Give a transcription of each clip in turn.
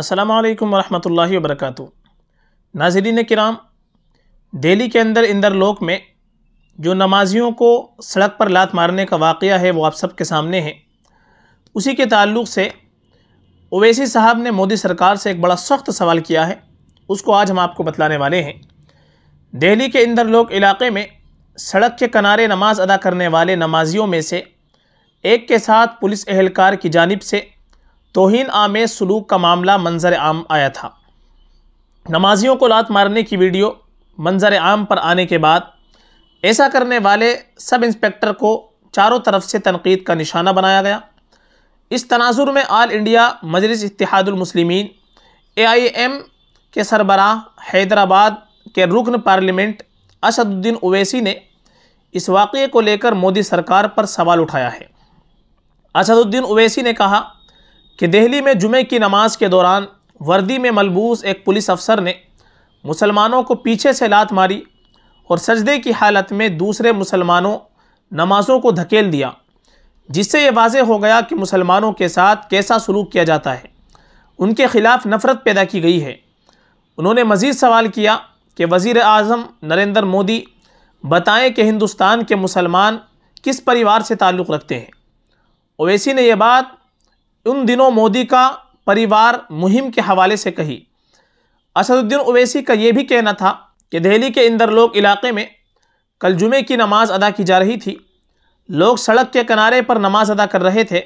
السلام علیکم ورحمۃ اللہ وبرکاتہ ناظرین کرام دہلی کے اندر اندر لوک میں جو نمازیوں کو سڑک پر لات مارنے کا واقعہ ہے وہ آپ سب کے سامنے ہیں اسی کے تعلق سے اویسی صاحب نے مودی سرکار سے ایک بڑا سخت سوال کیا ہے اس کو آج ہم آپ کو بتلانے والے ہیں دہلی کے اندر لوک علاقے میں سڑک کے کنارے نماز ادا کرنے والے نمازیوں میں سے ایک کے ساتھ پولیس اہلکار کی جانب سے توہین آمیز سلوک کا معاملہ منظر عام آیا تھا نمازیوں کو لات مارنے کی ویڈیو منظر عام پر آنے کے بعد ایسا کرنے والے سب انسپیکٹر کو چاروں طرف سے تنقید کا نشانہ بنایا گیا اس تناظر میں آل انڈیا مجلس اتحاد المسلمین اے آئی ایم کے سربراہ حیدرآباد کے رکن پارلیمنٹ اسد الدین اویسی نے اس واقعے کو لے کر مودی سرکار پر سوال اٹھایا ہے اسد الدین اویسی نے کہا کہ دہلی میں جمعے کی نماز کے دوران وردی میں ملبوس ایک پولیس افسر نے مسلمانوں کو پیچھے سے لات ماری اور سجدے کی حالت میں دوسرے مسلمانوں نمازوں کو دھکیل دیا جس سے یہ واضح ہو گیا کہ مسلمانوں کے ساتھ کیسا سلوک کیا جاتا ہے ان کے خلاف نفرت پیدا کی گئی ہے انہوں نے مزید سوال کیا کہ وزیر اعظم نریندر مودی بتائیں کہ ہندوستان کے مسلمان کس پریوار سے تعلق رکھتے ہیں اویسی نے یہ بات ان دنوں مودی کا پریوار مہم کے حوالے سے کہی اسد الدین اویسی کا یہ بھی کہنا تھا کہ دہلی کے اندر لوگ علاقے میں کل جمعے کی نماز ادا کی جا رہی تھی لوگ سڑک کے کنارے پر نماز ادا کر رہے تھے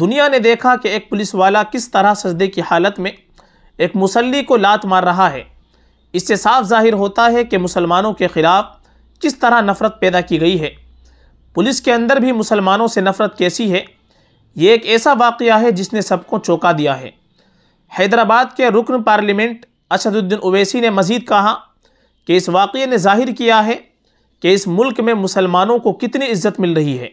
دنیا نے دیکھا کہ ایک پولیس والا کس طرح سجدے کی حالت میں ایک مسلی کو لات مار رہا ہے اس سے صاف ظاہر ہوتا ہے کہ مسلمانوں کے خلاف کس طرح نفرت پیدا کی گئی ہے پولیس کے اندر بھی مسلمانوں سے نفرت کیسی ہے یہ ایک ایسا واقعہ ہے جس نے سب کو چوکا دیا ہے حیدرآباد کے رکن پارلیمنٹ اسد الدین اویسی نے مزید کہا کہ اس واقعے نے ظاہر کیا ہے کہ اس ملک میں مسلمانوں کو کتنی عزت مل رہی ہے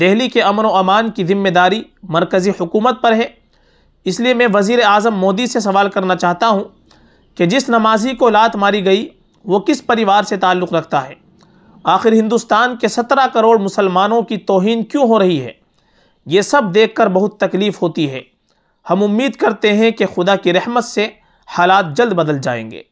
دہلی کے امن و امان کی ذمہ داری مرکزی حکومت پر ہے اس لیے میں وزیر اعظم مودی سے سوال کرنا چاہتا ہوں کہ جس نمازی کو لات ماری گئی وہ کس پریوار سے تعلق رکھتا ہے آخر ہندوستان کے سترہ کروڑ مسلمانوں کی توہین کیوں ہو رہی ہے یہ سب دیکھ کر بہت تکلیف ہوتی ہے ہم امید کرتے ہیں کہ خدا کی رحمت سے حالات جلد بدل جائیں گے